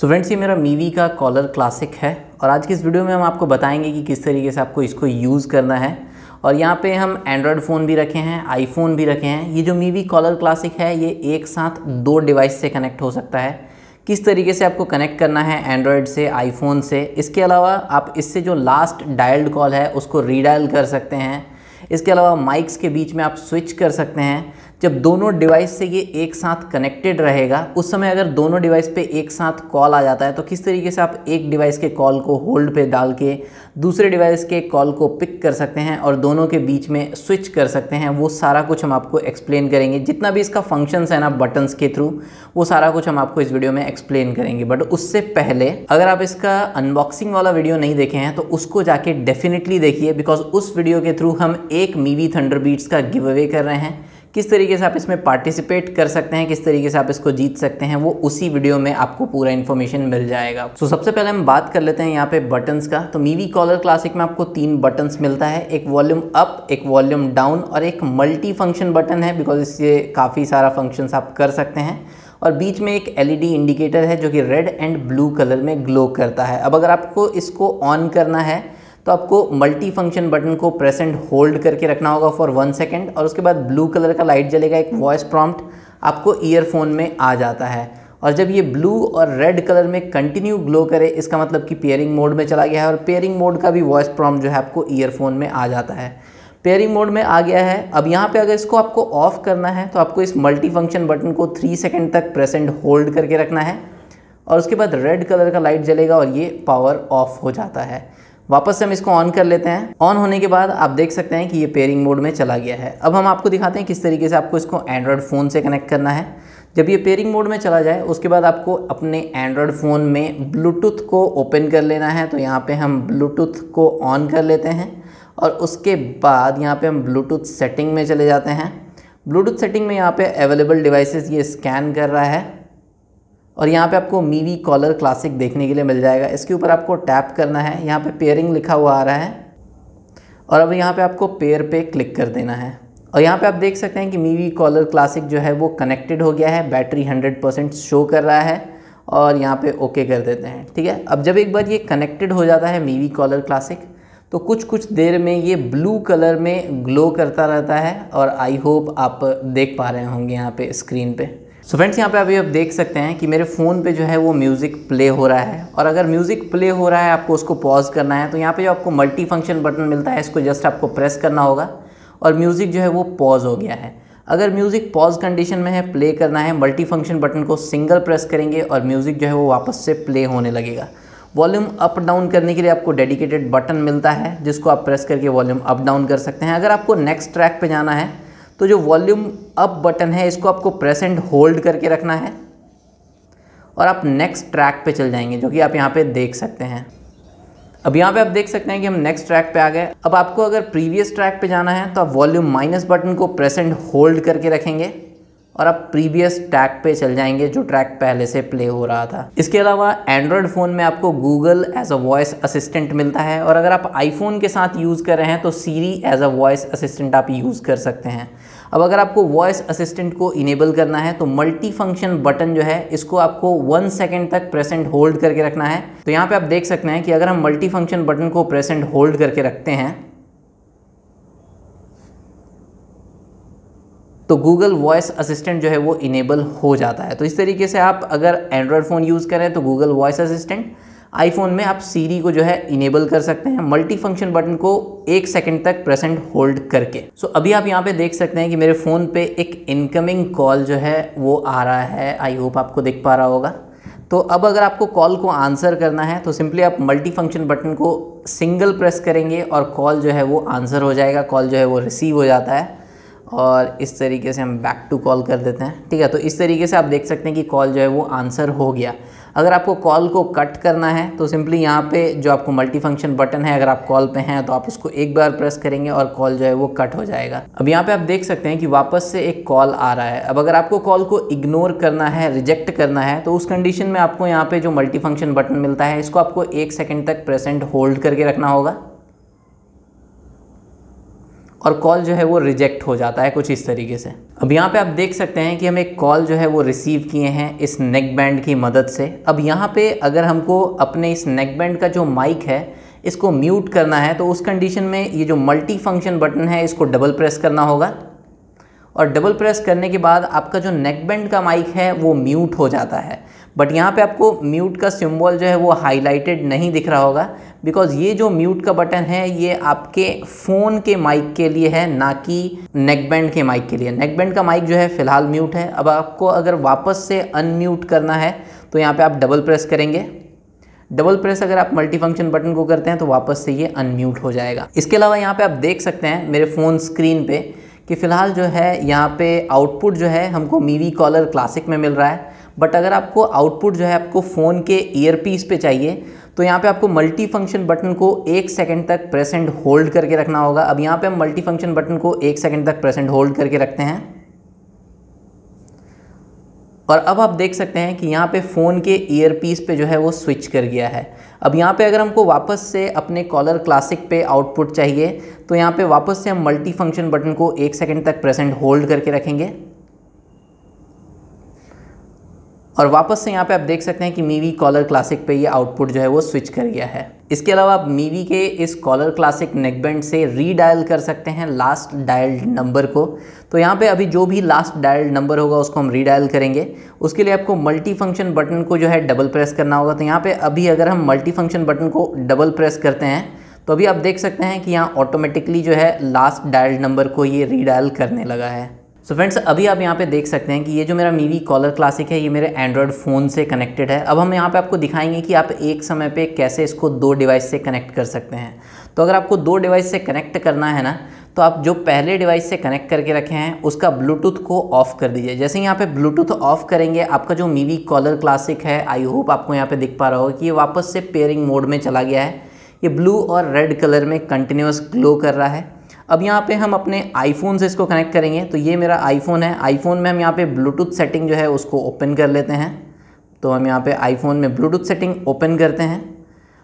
so friends ये मेरा मीवी का कॉलर क्लासिक है और आज की इस वीडियो में हम आपको बताएंगे कि किस तरीके से आपको इसको यूज़ करना है और यहाँ पे हम एंड्रॉयड फ़ोन भी रखे हैं आईफोन भी रखे हैं ये जो मीवी कॉलर क्लासिक है ये एक साथ दो डिवाइस से कनेक्ट हो सकता है किस तरीके से आपको कनेक्ट करना है एंड्रॉयड से आईफोन से इसके अलावा आप इससे जो लास्ट डायल्ड कॉल है उसको रीडायल कर सकते हैं इसके अलावा माइक्स के बीच में आप स्विच कर सकते हैं जब दोनों डिवाइस से ये एक साथ कनेक्टेड रहेगा उस समय अगर दोनों डिवाइस पे एक साथ कॉल आ जाता है तो किस तरीके से आप एक डिवाइस के कॉल को होल्ड पे डाल के दूसरे डिवाइस के कॉल को पिक कर सकते हैं और दोनों के बीच में स्विच कर सकते हैं वो सारा कुछ हम आपको एक्सप्लेन करेंगे जितना भी इसका फंक्शंस है ना बटन्स के थ्रू वो सारा कुछ हम आपको इस वीडियो में एक्सप्लेन करेंगे बट उससे पहले अगर आप इसका अनबॉक्सिंग वाला वीडियो नहीं देखे हैं तो उसको जाके डेफिनेटली देखिए बिकॉज उस वीडियो के थ्रू हम एक मीवी थंडर बीट्स का गिव अवे कर रहे हैं किस तरीके से आप इसमें पार्टिसिपेट कर सकते हैं किस तरीके से आप इसको जीत सकते हैं वो उसी वीडियो में आपको पूरा इन्फॉर्मेशन मिल जाएगा सो so, सबसे पहले हम बात कर लेते हैं यहाँ पे बटन्स का तो मीवी कॉलर क्लासिक में आपको तीन बटन्स मिलता है एक वॉल्यूम अप एक वॉल्यूम डाउन और एक मल्टी फंक्शन बटन है बिकॉज इससे काफ़ी सारा फंक्शंस आप कर सकते हैं और बीच में एक एलईडी इंडिकेटर है जो कि रेड एंड ब्लू कलर में ग्लो करता है अब अगर आपको इसको ऑन करना है तो आपको मल्टी फंक्शन बटन को प्रेस एंड होल्ड करके रखना होगा फॉर वन सेकेंड और उसके बाद ब्लू कलर का लाइट जलेगा एक वॉइस प्रॉम्प्ट आपको ईयरफोन में आ जाता है और जब ये ब्लू और रेड कलर में कंटिन्यू ग्लो करे इसका मतलब कि पेयरिंग मोड में चला गया है और पेयरिंग मोड का भी वॉइस प्रॉम्प्ट जो है आपको ईयरफोन में आ जाता है पेयरिंग मोड में आ गया है अब यहाँ पे अगर इसको आपको ऑफ़ करना है तो आपको इस मल्टी फंक्शन बटन को थ्री सेकेंड तक प्रेस एंड होल्ड करके रखना है और उसके बाद रेड कलर का लाइट जलेगा और ये पावर ऑफ हो जाता है वापस से हम इसको ऑन कर लेते हैं ऑन होने के बाद आप देख सकते हैं कि ये पेयरिंग मोड में चला गया है अब हम आपको दिखाते हैं किस तरीके से आपको इसको एंड्रॉयड फ़ोन से कनेक्ट करना है जब ये पेयरिंग मोड में चला जाए उसके बाद आपको अपने एंड्रॉयड फ़ोन में ब्लूटूथ को ओपन कर लेना है तो यहाँ पर हम ब्लूटूथ को ऑन कर लेते हैं और उसके बाद यहाँ पर हम ब्लूटूथ सेटिंग में चले जाते हैं ब्लूटूथ सेटिंग में यहाँ पर अवेलेबल डिवाइसेज ये स्कैन कर रहा है और यहाँ पे आपको मीवी कॉलर क्लासिक देखने के लिए मिल जाएगा इसके ऊपर आपको टैप करना है यहाँ पे पेयरिंग लिखा हुआ आ रहा है और अब यहाँ पे आपको पेयर पे क्लिक कर देना है और यहाँ पे आप देख सकते हैं कि मीवी कॉलर क्लासिक जो है वो कनेक्टेड हो गया है बैटरी हंड्रेड शो कर रहा है और यहाँ पर ओके कर देते हैं ठीक है अब जब एक बार ये कनेक्टेड हो जाता है मीवी कॉलर क्लासिक तो कुछ कुछ देर में ये ब्लू कलर में ग्लो करता रहता है और आई होप आप देख पा रहे होंगे यहाँ पे स्क्रीन पे सो फ्रेंड्स यहाँ पे अभी आप देख सकते हैं कि मेरे फ़ोन पे जो है वो म्यूज़िक प्ले हो रहा है और अगर म्यूज़िक प्ले हो रहा है आपको उसको पॉज करना है तो यहाँ पे जो आपको मल्टी फंक्शन बटन मिलता है इसको जस्ट आपको प्रेस करना होगा और म्यूज़िक जो है वो पॉज हो गया है अगर म्यूज़िक पॉज कंडीशन में है प्ले करना है मल्टी फंक्शन बटन को सिंगल प्रेस करेंगे और म्यूज़िक जो है वो वापस से प्ले होने लगेगा वॉल्यूम अप डाउन करने के लिए आपको डेडिकेटेड बटन मिलता है जिसको आप प्रेस करके वॉल्यूम अप डाउन कर सकते हैं अगर आपको नेक्स्ट ट्रैक पर जाना है तो जो वॉल्यूम अप बटन है इसको आपको प्रेस एंड होल्ड करके रखना है और आप नेक्स्ट ट्रैक पे चल जाएंगे जो कि आप यहाँ पे देख सकते हैं अब यहाँ पे आप देख सकते हैं कि हम नेक्स्ट ट्रैक पे आ गए अब आपको अगर प्रीवियस ट्रैक पे जाना है तो आप वॉल्यूम माइनस बटन को प्रेस एंड होल्ड करके रखेंगे और आप प्रीवियस ट्रैक पे चल जाएंगे जो ट्रैक पहले से प्ले हो रहा था इसके अलावा एंड्रॉयड फ़ोन में आपको Google as a voice assistant मिलता है और अगर आप आईफोन के साथ यूज़ कर रहे हैं तो Siri as a voice assistant आप यूज़ कर सकते हैं अब अगर आपको वॉइस असिस्टेंट को इनेबल करना है तो मल्टी फंक्शन बटन जो है इसको आपको वन सेकेंड तक प्रेसेंट होल्ड करके रखना है तो यहाँ पे आप देख सकते हैं कि अगर हम मल्टी फंक्शन बटन को प्रेसेंट होल्ड करके रखते हैं तो गूगल वॉइस असिस्टेंट जो है वो इनेबल हो जाता है तो इस तरीके से आप अगर एंड्रॉयड फ़ोन यूज़ करें तो गूगल वॉइस असिस्टेंट आईफोन में आप सीरी को जो है इनेबल कर सकते हैं मल्टी फंक्शन बटन को एक सेकंड तक प्रेजेंट होल्ड करके सो so, अभी आप यहाँ पे देख सकते हैं कि मेरे फ़ोन पे एक इनकमिंग कॉल जो है वो आ रहा है आई होप आपको दिख पा रहा होगा तो अब अगर आपको कॉल को आंसर करना है तो सिंपली आप मल्टी फंक्शन बटन को सिंगल प्रेस करेंगे और कॉल जो है वो आंसर हो जाएगा कॉल जो है वो रिसीव हो जाता है और इस तरीके से हम बैक टू कॉल कर देते हैं ठीक है तो इस तरीके से आप देख सकते हैं कि कॉल जो है वो आंसर हो गया अगर आपको कॉल को कट करना है तो सिंपली यहाँ पे जो आपको मल्टी फंक्शन बटन है अगर आप कॉल पे हैं तो आप उसको एक बार प्रेस करेंगे और कॉल जो है वो कट हो जाएगा अब यहाँ पे आप देख सकते हैं कि वापस से एक कॉल आ रहा है अब अगर आपको कॉल को इग्नोर करना है रिजेक्ट करना है तो उस कंडीशन में आपको यहाँ पे जो मल्टी फंक्शन बटन मिलता है इसको आपको एक सेकेंड तक प्रेसेंट होल्ड करके रखना होगा और कॉल जो है वो रिजेक्ट हो जाता है कुछ इस तरीके से अब यहाँ पे आप देख सकते हैं कि हम एक कॉल जो है वो रिसीव किए हैं इस नेक बैंड की मदद से अब यहाँ पे अगर हमको अपने इस नेक बैंड का जो माइक है इसको म्यूट करना है तो उस कंडीशन में ये जो मल्टी फंक्शन बटन है इसको डबल प्रेस करना होगा और डबल प्रेस करने के बाद आपका जो नेक बैंड का माइक है वो म्यूट हो जाता है बट यहाँ पे आपको म्यूट का सिंबल जो है वो हाईलाइटेड नहीं दिख रहा होगा बिकॉज ये जो म्यूट का बटन है ये आपके फ़ोन के माइक के लिए है ना कि नेकबैंड के माइक के लिए नेकबैंड का माइक जो है फ़िलहाल म्यूट है अब आपको अगर वापस से अनम्यूट करना है तो यहाँ पे आप डबल प्रेस करेंगे डबल प्रेस अगर आप मल्टी फंक्शन बटन को करते हैं तो वापस से ये अनम्यूट हो जाएगा इसके अलावा यहाँ पे आप देख सकते हैं मेरे फ़ोन स्क्रीन पे कि फ़िलहाल जो है यहाँ पे आउटपुट जो है हमको मीवी कॉलर क्लासिक में मिल रहा है बट अगर आपको आउटपुट जो है आपको फ़ोन के ईयरपीस पे चाहिए तो यहाँ पे आपको मल्टी फंक्शन बटन को एक सेकंड तक प्रेसेंट होल्ड करके रखना होगा अब यहाँ पे हम मल्टी फंक्शन बटन को एक सेकंड तक प्रेसेंट होल्ड करके रखते हैं और अब आप देख सकते हैं कि यहाँ पे फ़ोन के ईयरपीस पे जो है वो स्विच कर गया है अब यहाँ पे अगर हमको वापस से अपने कॉलर क्लासिक पे आउटपुट चाहिए तो यहाँ पे वापस से हम मल्टी फंक्शन बटन को एक सेकंड तक प्रेसेंट होल्ड करके रखेंगे और वापस से यहाँ पे आप देख सकते हैं कि मीवी कॉलर क्लासिक पे ये आउटपुट जो है वो स्विच कर गया है इसके अलावा आप मीवी के इस कॉलर क्लासिक नेकबैंड से रीडायल कर सकते हैं लास्ट डायल्ड नंबर को तो यहाँ पे अभी जो भी लास्ट डायल्ड नंबर होगा उसको हम रीडायल करेंगे उसके लिए आपको मल्टी फंक्शन बटन को जो है डबल प्रेस करना होगा तो यहाँ पर अभी अगर हम मल्टी फंक्शन बटन को डबल प्रेस करते हैं तो अभी आप देख सकते हैं कि यहाँ ऑटोमेटिकली जो है लास्ट डायल नंबर को ये रीडायल करने लगा है सो so फ्रेंड्स अभी आप यहाँ पे देख सकते हैं कि ये जो मेरा मीवी कॉलर क्लासिक है ये मेरे एंड्रॉयड फ़ोन से कनेक्टेड है अब हम यहाँ पे आपको दिखाएंगे कि आप एक समय पे कैसे इसको दो डिवाइस से कनेक्ट कर सकते हैं तो अगर आपको दो डिवाइस से कनेक्ट करना है ना तो आप जो पहले डिवाइस से कनेक्ट करके रखे हैं उसका ब्लूटूथ को ऑफ़ कर दीजिए जैसे यहाँ पे ब्लूटूथ ऑफ़ करेंगे आपका जो मीवी कॉलर क्लासिक है आई होप आपको यहाँ पे दिख पा रहा होगा कि ये वापस से पेयरिंग मोड में चला गया है ये ब्लू और रेड कलर में कंटिन्यूस ग्लो कर रहा है अब यहाँ पे हम अपने आईफोन से इसको कनेक्ट करेंगे तो ये मेरा आईफोन है आईफोन में हम यहाँ पे ब्लूटूथ सेटिंग जो है उसको ओपन कर लेते हैं तो हम यहाँ पे आईफोन में ब्लूटूथ सेटिंग ओपन करते हैं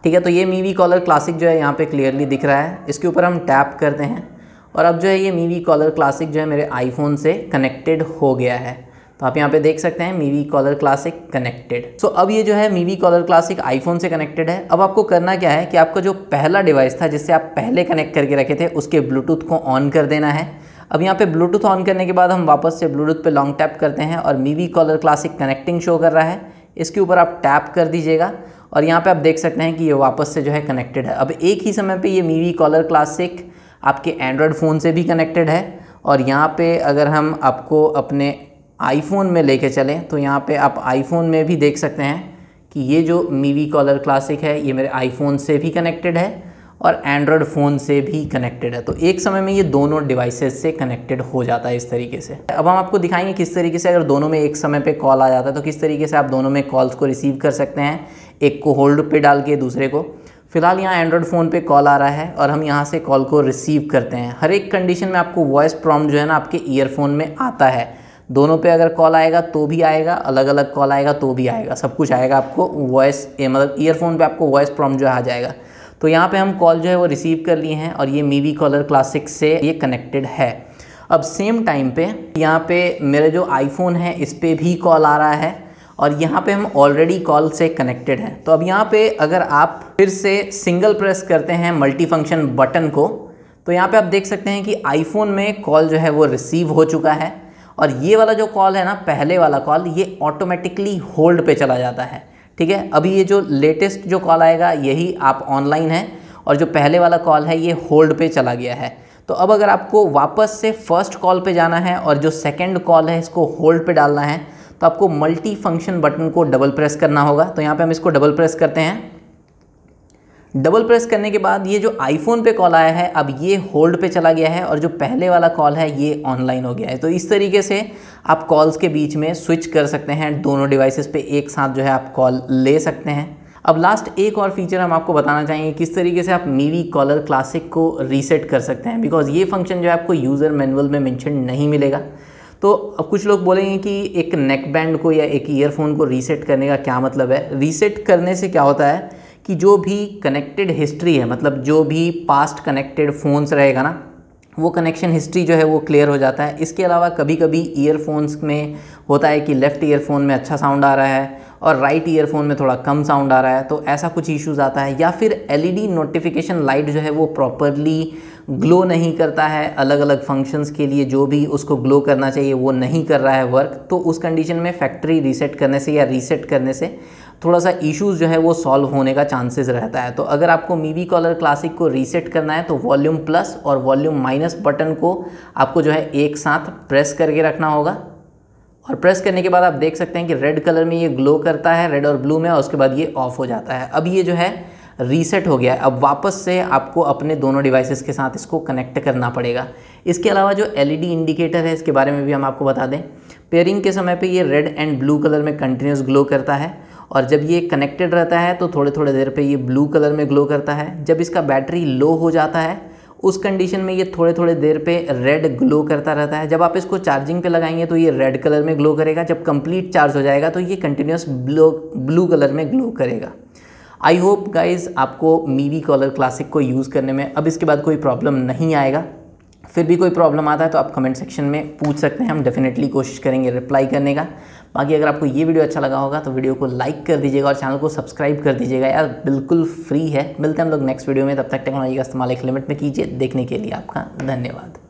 ठीक है तो ये मीवी कॉलर क्लासिक जो है यहाँ पे क्लियरली दिख रहा है इसके ऊपर हम टैप करते हैं और अब जो है ये मीवी कॉलर क्लासिक जो है मेरे आईफोन से कनेक्टेड हो गया है तो आप यहाँ पे देख सकते हैं Mivi collar classic connected so अब ये जो है मीवी कॉलर क्लासिक आईफोन से कनेक्टेड है अब आपको करना क्या है कि आपका जो पहला डिवाइस था जिससे आप पहले कनेक्ट करके रखे थे उसके ब्लूटूथ को ऑन कर देना है अब यहाँ पे ब्लूटूथ ऑन करने के बाद हम वापस से ब्लूटूथ पे लॉन्ग टैप करते हैं और Mivi collar classic connecting show कर रहा है इसके ऊपर आप टैप कर दीजिएगा और यहाँ पे आप देख सकते हैं कि ये वापस से जो है कनेक्टेड है अब एक ही समय पे ये मीवी कॉलर क्लासिक आपके एंड्रॉयड फ़ोन से भी कनेक्टेड है और यहाँ पर अगर हम आपको अपने आईफोन में लेके चलें तो यहाँ पे आप आईफोन में भी देख सकते हैं कि ये जो मीवी कॉलर क्लासिक है ये मेरे आईफोन से भी कनेक्टेड है और एंड्रॉयड फ़ोन से भी कनेक्टेड है तो एक समय में ये दोनों डिवाइसेस से कनेक्टेड हो जाता है इस तरीके से अब हम आपको दिखाएंगे किस तरीके से अगर दोनों में एक समय पे कॉल आ जाता है तो किस तरीके से आप दोनों में कॉल्स को रिसीव कर सकते हैं एक को होल्ड पे डाल के दूसरे को फिलहाल यहाँ एंड्रॉयड फ़ोन पर कॉल आ रहा है और हम यहाँ से कॉल को रिसीव करते हैं हर एक कंडीशन में आपको वॉइस प्रॉम्प्ट जो है ना आपके ईयरफोन में आता है दोनों पे अगर कॉल आएगा तो भी आएगा अलग अलग कॉल आएगा तो भी आएगा सब कुछ आएगा आपको वॉइस मतलब ईयरफोन पे आपको वॉइस प्रॉम जो आ जाएगा तो यहाँ पे हम कॉल जो है वो रिसीव कर लिए हैं और ये मीवी कॉलर क्लासिक से ये कनेक्टेड है अब सेम टाइम पे यहाँ पे मेरा जो आईफोन है इस पर भी कॉल आ रहा है और यहाँ पे हम ऑलरेडी कॉल से कनेक्टेड हैं तो अब यहाँ पे अगर आप फिर से सिंगल प्रेस करते हैं मल्टी फंक्शन बटन को तो यहाँ पे आप देख सकते हैं कि आईफोन में कॉल जो है वो रिसीव हो चुका है और ये वाला जो कॉल है ना पहले वाला कॉल ये ऑटोमेटिकली होल्ड पे चला जाता है ठीक है अभी ये जो लेटेस्ट जो कॉल आएगा यही आप ऑनलाइन हैं और जो पहले वाला कॉल है ये होल्ड पे चला गया है तो अब अगर आपको वापस से फर्स्ट कॉल पे जाना है और जो सेकंड कॉल है इसको होल्ड पे डालना है तो आपको मल्टी फंक्शन बटन को डबल प्रेस करना होगा तो यहाँ पे हम इसको डबल प्रेस करते हैं डबल प्रेस करने के बाद ये जो आईफोन पे कॉल आया है अब ये होल्ड पे चला गया है और जो पहले वाला कॉल है ये ऑनलाइन हो गया है तो इस तरीके से आप कॉल्स के बीच में स्विच कर सकते हैं दोनों डिवाइसेस पे एक साथ जो है आप कॉल ले सकते हैं अब लास्ट एक और फीचर हम आपको बताना चाहेंगे किस तरीके से आप मीवी कॉलर क्लासिक को रीसेट कर सकते हैं बिकॉज ये फंक्शन जो है आपको यूज़र मैनुअल में मैंशन नहीं मिलेगा तो अब कुछ लोग बोलेंगे कि एक नेक बैंड को या एक ईयरफोन को रीसेट करने का क्या मतलब है रीसेट करने से क्या होता है कि जो भी कनेक्टेड हिस्ट्री है मतलब जो भी पास्ट कनेक्टेड फ़ोन्स रहेगा ना वो कनेक्शन हिस्ट्री जो है वो क्लियर हो जाता है इसके अलावा कभी कभी ईयरफोन्स में होता है कि लेफ़्ट ईयरफोन में अच्छा साउंड आ रहा है और राइट ईयरफोन में थोड़ा कम साउंड आ रहा है तो ऐसा कुछ इश्यूज़ आता है या फिर एलईडी नोटिफिकेशन लाइट जो है वो प्रॉपरली ग्लो नहीं करता है अलग अलग फंक्शंस के लिए जो भी उसको ग्लो करना चाहिए वो नहीं कर रहा है वर्क तो उस कंडीशन में फैक्ट्री रीसेट करने से या रीसेट करने से थोड़ा सा इश्यूज़ जो है वो सॉल्व होने का चांसेस रहता है तो अगर आपको मीवी कॉलर क्लासिक को रीसेट करना है तो वॉल्यूम प्लस और वॉल्यूम माइनस बटन को आपको जो है एक साथ प्रेस करके रखना होगा और प्रेस करने के बाद आप देख सकते हैं कि रेड कलर में ये ग्लो करता है रेड और ब्लू में और उसके बाद ये ऑफ हो जाता है अब ये जो है रीसेट हो गया है अब वापस से आपको अपने दोनों डिवाइसेस के साथ इसको कनेक्ट करना पड़ेगा इसके अलावा जो एलईडी इंडिकेटर है इसके बारे में भी हम आपको बता दें पेयरिंग के समय पे ये रेड एंड ब्लू कलर में कंटिन्यूस ग्लो करता है और जब ये कनेक्टेड रहता है तो थोड़े थोड़े देर पे ये ब्लू कलर में ग्लो करता है जब इसका बैटरी लो हो जाता है उस कंडीशन में ये थोड़े थोड़े देर पे रेड ग्लो करता रहता है जब आप इसको चार्जिंग पे लगाएंगे तो ये रेड कलर में ग्लो करेगा जब कंप्लीट चार्ज हो जाएगा तो ये कंटिन्यूस ब्लो ब्लू कलर में ग्लो करेगा आई होप गाइज आपको मीवी कॉलर क्लासिक को यूज़ करने में अब इसके बाद कोई प्रॉब्लम नहीं आएगा फिर भी कोई प्रॉब्लम आता है तो आप कमेंट सेक्शन में पूछ सकते हैं हम डेफिनेटली कोशिश करेंगे रिप्लाई करने का बाकी अगर आपको ये वीडियो अच्छा लगा होगा तो वीडियो को लाइक कर दीजिएगा और चैनल को सब्सक्राइब कर दीजिएगा यार बिल्कुल फ्री है मिलते हैं हम लोग नेक्स्ट वीडियो में तब तक टेक्नोलॉजी का इस्तेमाल एक लिमिट में कीजिए देखने के लिए आपका धन्यवाद